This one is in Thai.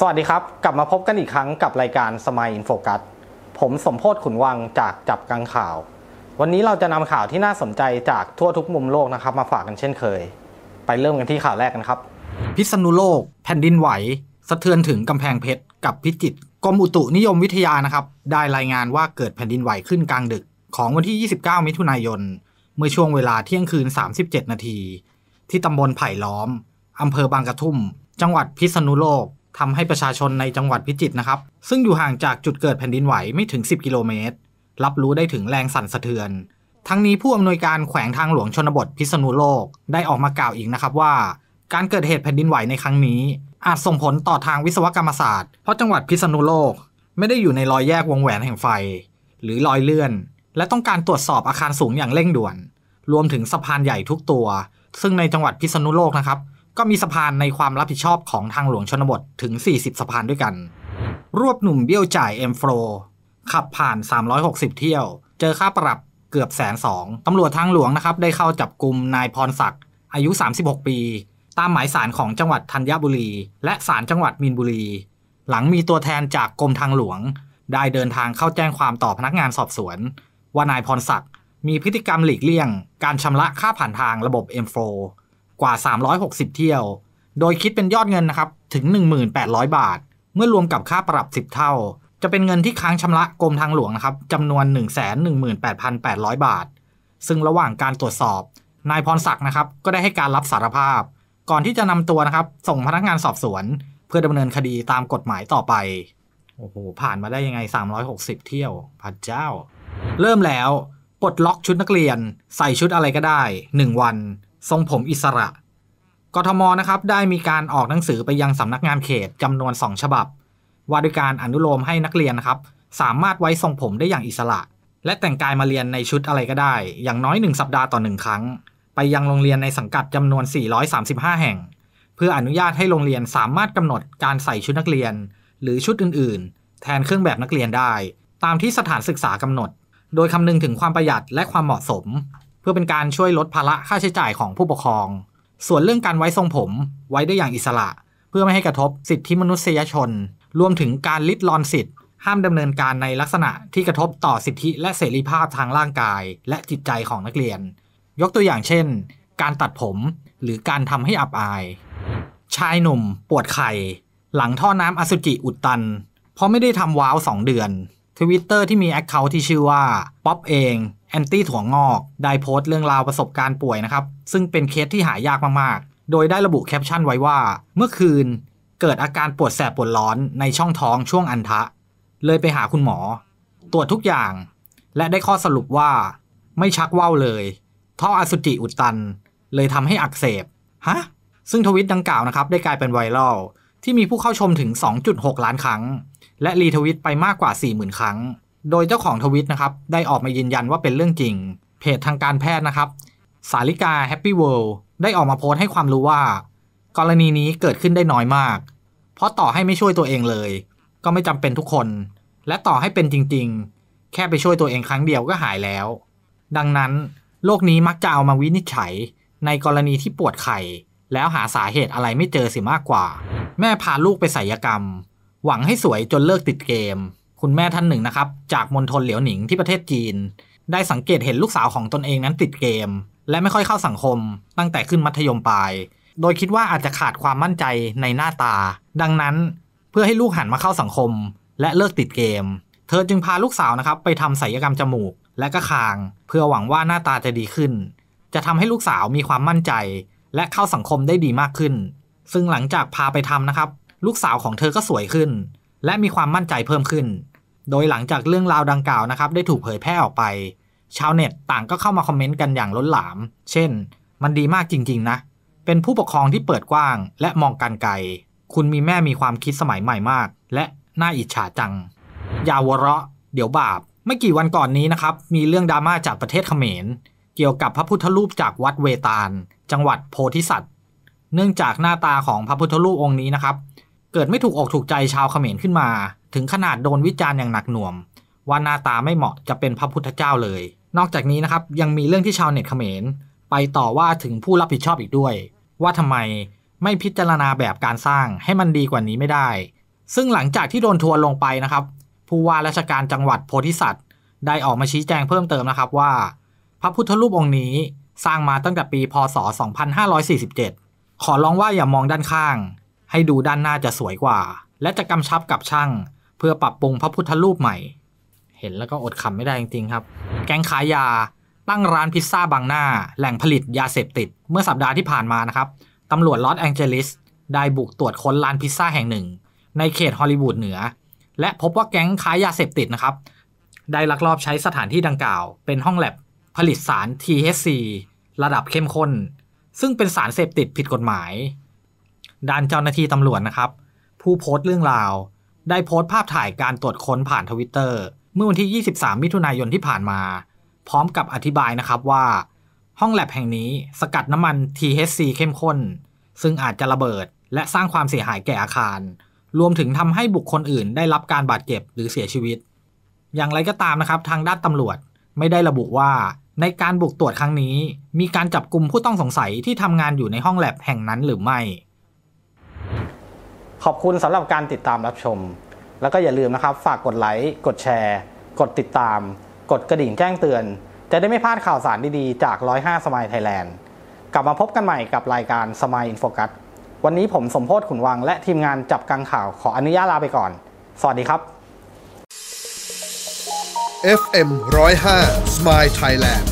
สวัสดีครับ กลับมาพบกันอีกครั้งกับรายการสมัยอินโฟกัส ผมสมโพศขุนวังจากจับกังข่าว วันนี้เราจะนำข่าวที่น่าสนใจจากทั่วทุกมุมโลกนะครับมาฝากกันเช่นเคย ไปเริ่มกันที่ข่าวแรกกันครับ พิษณุโลกแผ่นดินไหวสะเทือนถึงกำแพงเพชรกับพิจิตรกรมอุตุนิยมวิทยานะครับได้รายงานว่าเกิดแผ่นดินไหวขึ้นกลางดึกของวันที่ 29 มิถุนายนเมื่อช่วงเวลาเที่ยงคืน 37 นาที ที่ตำบลไผ่ล้อมอำเภอบางกระทุ่มจังหวัดพิษณุโลกทำให้ประชาชนในจังหวัดพิจิตรนะครับ ซึ่งอยู่ห่างจากจุดเกิดแผ่นดินไหวไม่ถึง 10 กิโลเมตร รับรู้ได้ถึงแรงสั่นสะเทือน ทั้งนี้ผู้อำนวยการแขวงทางหลวงชนบทพิษณุโลกได้ออกมากล่าวอีกนะครับว่า การเกิดเหตุแผ่นดินไหวในครั้งนี้ อาจส่งผลต่อทางวิศวกรรมศาสตร์ เพราะจังหวัดพิษณุโลกไม่ได้อยู่ในรอยแยกวงแหวนแห่งไฟ หรือรอยเลื่อน และต้องการตรวจสอบอาคารสูงอย่างเร่งด่วน รวมถึงสะพานใหญ่ทุกตัว ซึ่งในจังหวัดพิษณุโลกนะครับก็มีสะพานในความรับผิดชอบของทางหลวงชนบทถึง 40สะพานด้วยกัน รวบหนุ่มเบี้ยวจ่ายเอ็มโฟรขับผ่าน 360 เที่ยว เจอค่าปรับเกือบแสนสองตำรวจทางหลวงนะครับได้เข้าจับกลุ่มนายพรศักดิ์อายุ 36 ปี ตามหมายสารของจังหวัดธัญบุรี และสารจังหวัดมีนบุรี หลังมีตัวแทนจากกรมทางหลวง ได้เดินทางเข้าแจ้งความต่อพนักงานสอบสวน ว่านายพรศักดิ์มีพฤติกรรมหลีกเลี่ยง การชำระค่าผ่านทางระบบเอ็ม M4 กว่า 360 เที่ยว โดยคิดเป็นยอดเงินนะครับ ถึง 1,800 บาท เมื่อรวมกับค่าปรับ 10 เท่า จะเป็นเงินที่ค้างชำระกรมทางหลวงนะครับจำนวน 118,800 บาท ซึ่งระหว่างการตรวจสอบ นายพรศักดิ์นะครับ ก็ได้ให้การรับสารภาพ ก่อนที่จะนำตัวนะครับ ส่งพนักงานสอบสวน เพื่อดำเนินคดีตามกฎหมายต่อไปโอ้โหผ่านมาได้ยังไง 360 เที่ยวพระเจ้า เริ่มแล้วปลดล็อกชุดนักเรียนใส่ชุดอะไรก็ได้ 1 วันทรงผมอิสระ กทม นะครับได้มีการออกหนังสือไปยังสำนักงานเขตจำนวน 2 ฉบับว่าด้วยการอนุโลมให้นักเรียนนะครับสามารถไว้ทรงผมได้อย่างอิสระ และแต่งกายมาเรียนในชุดอะไรก็ได้ อย่างน้อย 1 สัปดาห์ต่อ 1 ครั้ง ไปยังโรงเรียนในสังกัดจำนวน 435 แห่ง เพื่ออนุญาตให้โรงเรียนสามารถกำหนดการใส่ชุดนักเรียน หรือชุดอื่น ๆ แทนเครื่องแบบนักเรียนได้ ตามที่สถานศึกษากำหนด โดยคำนึงถึงความประหยัดและความเหมาะสมพื่อเป็นการช่วยลดภาระค่าใช้จ่ายของผู้ปกครอง ส่วนเรื่องการไว้ทรงผมไว้ได้อย่างอิสระ เพื่อไม่ให้กระทบสิทธิมนุษยชน รวมถึงการลิดรอนสิทธิห้ามดำเนินการในลักษณะที่กระทบต่อสิทธิและเสรีภาพทางร่างกายและจิตใจของนักเรียน ยกตัวอย่างเช่น การตัดผมหรือการทำให้อับอาย ชายหนุ่ม ปวดไข่หลังท่อน้ำอสุจิอุดตัน เพราะไม่ได้ทำว้าว2 เดือนทวิตเตอร์ที่มีแอคเคาท์ที่ชื่อว่า ป๊อปเองแอนตี้ถั่วงอก ได้โพสต์เรื่องราวประสบการณ์ป่วยนะครับ ซึ่งเป็นเคสที่หายากมากๆ โดยได้ระบุแคปชั่นไว้ว่า เมื่อคืนเกิดอาการปวดแสบปวดร้อนในช่องท้องช่วงอันทะ เลยไปหาคุณหมอ ตรวจทุกอย่าง และได้ข้อสรุปว่าไม่ชักว่าวเลย ท่ออสุจิอุดตันเลยทำให้อักเสบฮะ ซึ่งทวิตดังกล่าวนะครับได้กลายเป็นไวรัลที่มีผู้เข้าชมถึง 2.6ล้านครั้ง และรีทวิตไปมากกว่า 40,000ครั้งโดยเจ้าของทวิตนะครับ ได้ออกมายืนยันว่าเป็นเรื่องจริง เพจทางการแพทย์นะครับ สาริกาแฮปปี้เวิลด์ได้ออกมาโพสต์ให้ความรู้ว่า กรณีนี้เกิดขึ้นได้น้อยมาก เพราะต่อให้ไม่ช่วยตัวเองเลย ก็ไม่จำเป็นทุกคน และต่อให้เป็นจริงๆ แค่ไปช่วยตัวเองครั้งเดียวก็หายแล้ว ดังนั้นโรคนี้มักจะเอามาวินิจฉัยในกรณีที่ปวดไข่ แล้วหาสาเหตุอะไรไม่เจอสิมากกว่า แม่พาลูกไปศัลยกรรม หวังให้สวยจนเลิกติดเกมคุณแม่ท่านหนึ่งนะครับ จากมณฑลเหลียวหนิงที่ประเทศจีน ได้สังเกตเห็นลูก สาวของตนเองนั้นติดเกม และไม่ค่อยเข้าสังคมตั้งแต่ขึ้นมัธยม ปลาย โดยคิดว่าอาจจะขาดความมั่นใจในหน้าตา ดังนั้นเพื่อให้ลูกหันมาเข้าสังคม และเลิกติดเกม เธอจึงพาลูกสาวนะครับไปทำศัลยกรรมจมูกและก็คาง เพื่อหวังว่าหน้าตาจะดีขึ้น จะทำให้ลูกสาวมีความมั่นใจ และเข้าสังคมได้ดีมากขึ้น ซึ่งหลังจากพาไปทำนะครับลูกสาวของเธอก็สวยขึ้นและมีความมั่นใจเพิ่มขึ้น โดยหลังจากเรื่องราวดังกล่าวนะครับได้ถูกเผยแพร่ออกไป ชาวเน็ตต่างก็เข้ามาคอมเมนต์กันอย่างล้นหลาม เช่น มันดีมากจริงๆนะ เป็นผู้ปกครองที่เปิดกว้างและมองการไกล คุณมีแม่มีความคิดสมัยใหม่มากและน่าอิจฉาจัง อย่าวเราะ เดี๋ยวบาป ไม่กี่วันก่อนนี้นะครับ มีเรื่องดราม่าจากประเทศเขมร เกี่ยวกับพระพุทธรูปจากวัดเวตาลจังหวัดโพธิสัตว์ เนื่องจากหน้าตาของพระพุทธรูปองค์นี้นะครับเกิดไม่ถูกอกถูกใจชาวเขมรขึ้นมา ถึงขนาดโดนวิจารณ์อย่างหนักหน่วงว่าหน้าตาไม่เหมาะจะเป็นพระพุทธเจ้าเลย นอกจากนี้นะครับยังมีเรื่องที่ชาวเน็ตเขมรไปต่อว่าถึงผู้รับผิดชอบอีกด้วย ว่าทำไมไม่พิจารณาแบบการสร้างให้มันดีกว่านี้ไม่ได้ ซึ่งหลังจากที่โดนทัวร์ลงไปนะครับ ผู้ว่าราชการจังหวัดโพธิสัตว์ ได้ออกมาชี้แจงเพิ่มเติมนะครับว่า พระพุทธรูปองค์นี้สร้างมาตั้งแต่ปีพศ 2547 ขอร้องว่าอย่ามองด้านข้างให้ดูด้านหน้าจะสวยกว่า และจะกำชับกับช่าง เพื่อปรับปรุงพระพุทธรูปใหม่ เห็นแล้วก็อดขำไม่ได้จริงๆครับ แก๊งขายยาตั้งร้านพิซซ่าบางหน้า แหล่งผลิตยาเสพติด เมื่อสัปดาห์ที่ผ่านมานะครับ ตำรวจลอสแองเจลิสได้บุกตรวจค้นร้านพิซซ่าแห่งหนึ่ง ในเขตฮอลลีวูดเหนือ และพบว่าแก๊งค้ายาเสพติดนะครับได้ลักลอบใช้สถานที่ดังกล่าว เป็นห้องแลบผลิตสาร THC ระดับเข้มข้น ซึ่งเป็นสารเสพติดผิดกฎหมายด้านเจ้าหน้าที่ตำรวจนะครับ ผู้โพสต์เรื่องราว ได้โพสต์ภาพถ่ายการตรวจค้นผ่านทวิตเตอร์เมื่อวันที่ 23 มิถุนายนที่ผ่านมา พร้อมกับอธิบายนะครับว่า ห้องแลบแห่งนี้สกัดน้ำมัน THC เข้มข้น ซึ่งอาจจะระเบิด และสร้างความเสียหายแก่อาคาร รวมถึงทำให้บุคคลอื่นได้รับการบาดเจ็บหรือเสียชีวิต อย่างไรก็ตามนะครับทางด้านตำรวจไม่ได้ระบุว่า ในการบุกตรวจครั้งนี้ มีการจับกลุ่มผู้ต้องสงสัยที่ทำงานอยู่ในห้องแลบแห่งนั้นหรือไม่ขอบคุณสำหรับการติดตามรับชม แล้วก็อย่าลืมนะครับ ฝากกดไลค์กดแชร์ กดติดตาม กดกระดิ่งแจ้งเตือน จะได้ไม่พลาดข่าวสารดีๆจาก 105สมัยไทยแลนด์กลับมาพบกันใหม่กับรายการสมัยอินโฟกัสวันนี้ผมสมโพศขุนวังและทีมงานจับกังข่าวขออนุญาตลาไปก่อน สวัสดีครับ FM 105 Smile Thailand